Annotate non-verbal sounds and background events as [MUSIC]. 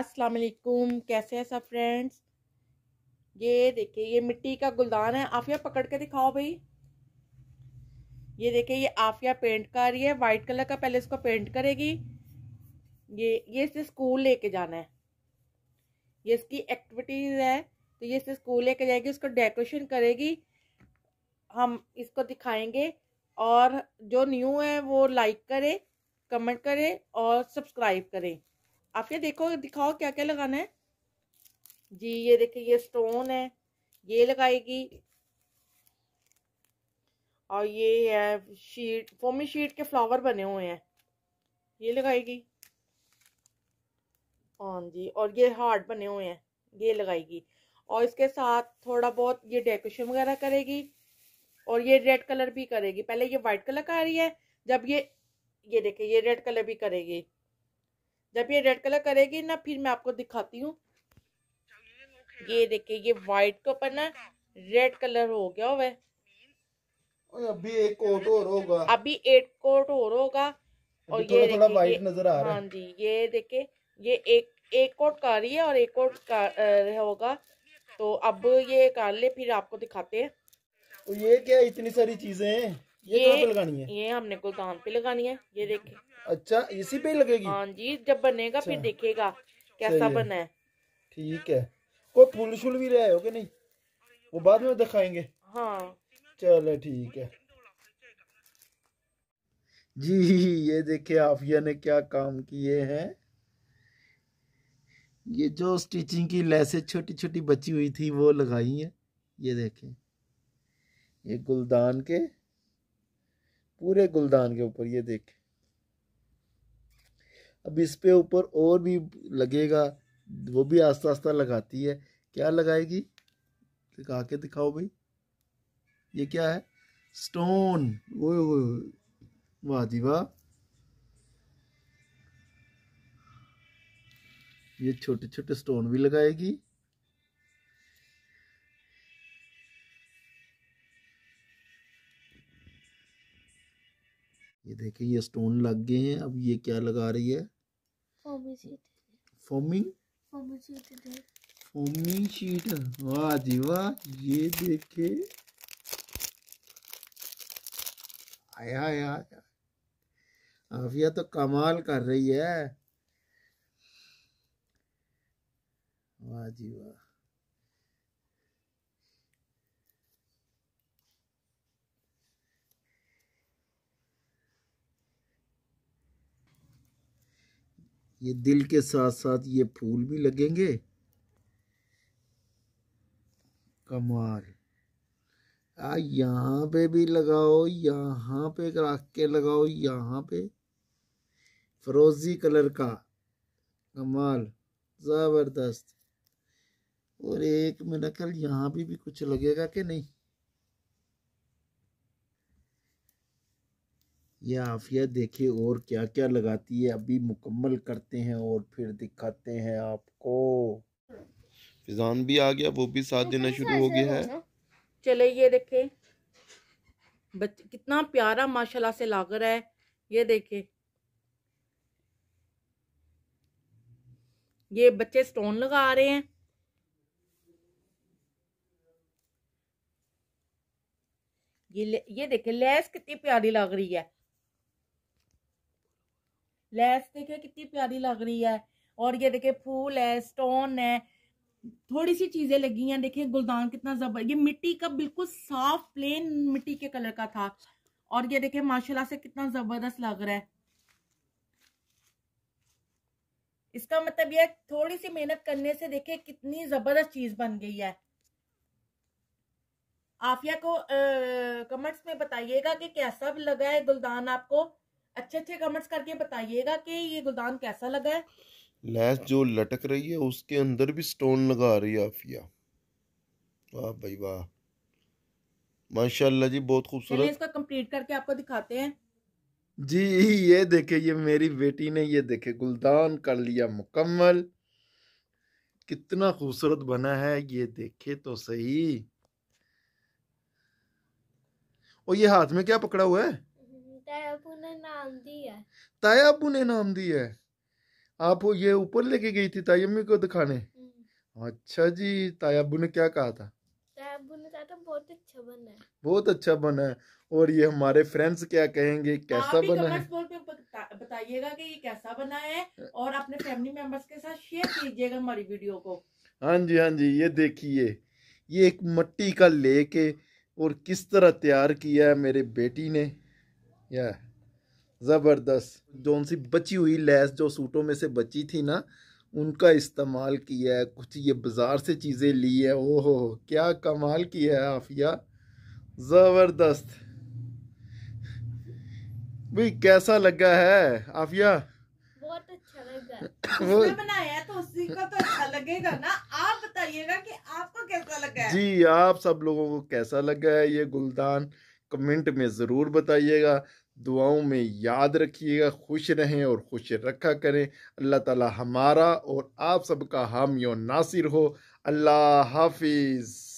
अस्सलाम वालेकुम कैसे हैं सब फ्रेंड्स ये देखिए ये मिट्टी का गुलदान है आफिया पकड़ के दिखाओ भाई ये देखिए ये आफिया पेंट कर रही है वाइट कलर का पहले इसको पेंट करेगी ये ये इसे स्कूल लेके जाना है ये इसकी एक्टिविटीज़ है तो ये इसे स्कूल लेके जाएगी उसको डेकोरेशन करेगी हम इसको दिखाएंगे और जो न्यू है वो लाइक करे कमेंट करे और सब्सक्राइब करें ये देखो दिखाओ क्या क्या लगाना है जी ये देखिए ये स्टोन है ये लगाएगी और ये है शीट फोमी शीट के फ्लावर बने हुए हैं ये लगाएगी हाँ जी और ये हार्ट बने हुए हैं ये लगाएगी और इसके साथ थोड़ा बहुत ये डेकोरेशन वगैरह करेगी और ये रेड कलर भी करेगी पहले ये वाइट कलर का आ रही है जब ये ये देखे ये रेड कलर भी करेगी जब ये रेड कलर करेगी ना फिर मैं आपको दिखाती हूँ ये देखिए ये वाइट के ऊपर ना रेड कलर हो गया वह अभी एक कोट और होगा अभी एक कोट और होगा और ये थोड़ा नजर आ रहा है हाँ जी ये देखे ये एक एक कोट का रही है और एक कोट का होगा तो अब ये कर ले फिर आपको दिखाते हैं तो ये क्या इतनी सारी चीजें हैं ये, ये लगानी है ये हमने गुलदान पे लगानी है ये देखिए अच्छा इसी पे लगेगी हाँ जी जब बनेगा फिर अच्छा। देखेगा कैसा बना है ठीक है कोई फूल शूल भी हो आओगे नहीं वो बाद में दिखाएंगे हाँ चलो ठीक है जी ये देखिए आफिया ने क्या काम किए हैं ये जो स्टिचिंग की लैसे छोटी छोटी बची हुई थी वो लगाई है ये देखें ये गुलदान के पूरे गुलदान के ऊपर ये देखें अब इस पे ऊपर और भी लगेगा वो भी आस्ता आस्ता लगाती है क्या लगाएगी लगा के दिखाओ भाई ये क्या है स्टोन ओए वाह जी वाह ये छोटे छोटे स्टोन भी लगाएगी देखें ये स्टोन लग गए हैं अब ये क्या लगा रही है फोमिंग फोमिंग शीट वाह जी वाह ये देखे आया आया आफिया तो कमाल कर रही है वाह जी वाह ये दिल के साथ साथ ये फूल भी लगेंगे कमाल आ यहाँ पे भी लगाओ यहाँ पे रख के लगाओ यहाँ पे फरोजी कलर का कमाल ज़बरदस्त और एक मिनट कल यहाँ भी, भी कुछ लगेगा कि नहीं यह आफिया देखे और क्या क्या लगाती है अभी मुकम्मल करते हैं और फिर दिखाते हैं आपको फिजान भी आ गया वो भी साथ हाँ, देना शुरू हो गया है चले ये देखे बच्चे कितना प्यारा माशाल्लाह से लाग रहा है ये देखे ये बच्चे स्टोन लगा रहे हैं ये ये देखे लैस कितनी प्यारी लग रही है लेस देखे कितनी प्यारी लग रही है और ये देखे फूल है स्टोन है थोड़ी सी चीजें लगी हैं देखिए गुलदान कितना जबर ये मिट्टी का बिल्कुल साफ प्लेन मिट्टी के कलर का था और ये देखिए माशाल्लाह से कितना जबरदस्त लग रहा है इसका मतलब यह थोड़ी सी मेहनत करने से देखिए कितनी जबरदस्त चीज बन गई है आफिया को कमेंट्स में बताइएगा कि कैसा लगा है गुलदान आपको अच्छे अच्छे कमेंट्स करके बताइएगा कि ये गुलदान कैसा लगा है लैस जो लटक रही है उसके अंदर भी स्टोन लगा रही है आफिया वाह भाई वाह माशाल्लाह जी बहुत खूबसूरत इसका कंप्लीट करके आपको दिखाते हैं जी ये देखे ये मेरी बेटी ने ये देखे गुलदान कर लिया मुकम्मल कितना खूबसूरत बना है ये देखे तो सही और ये हाथ में क्या पकड़ा हुआ है ताया अबू ने नाम दिया है आप ये ऊपर लेके गई थी ताई अम्मी को दिखाने हम्म। अच्छा जी ताया अबू ने क्या कहा था ताया अबू ने कहा था बहुत अच्छा बना है बहुत अच्छा बना है और ये हमारे फ्रेंड्स क्या कहेंगे कैसा बना है बताइएगा कि ये कैसा बना है और अपने फैमिली मेंबर्स के साथ शेयर कीजिएगा हमारी वीडियो को हाँ जी हाँ जी ये देखिए ये एक मट्टी का लेके और किस तरह तैयार किया है मेरे बेटी ने या ज़बरदस्त जो सी बची हुई लैस जो सूटों में से बची थी ना उनका इस्तेमाल किया है कुछ ये बाज़ार से चीज़ें ली है ओहो क्या कमाल किया है आफिया ज़बरदस्त भाई कैसा लगा है आफिया बहुत अच्छा लगा [COUGHS] वो बनाया तो उसी का तो अच्छा लगेगा ना आप बताइएगा कि आपको कैसा लगा है जी आप सब लोगों को कैसा लगा है ये गुलदान कमेंट में ज़रूर बताइएगा दुआओं में याद रखिएगा खुश रहें और खुश रखा करें अल्लाह ताला हमारा और आप सबका हामी और नासिर हो अल्लाह हाफिज़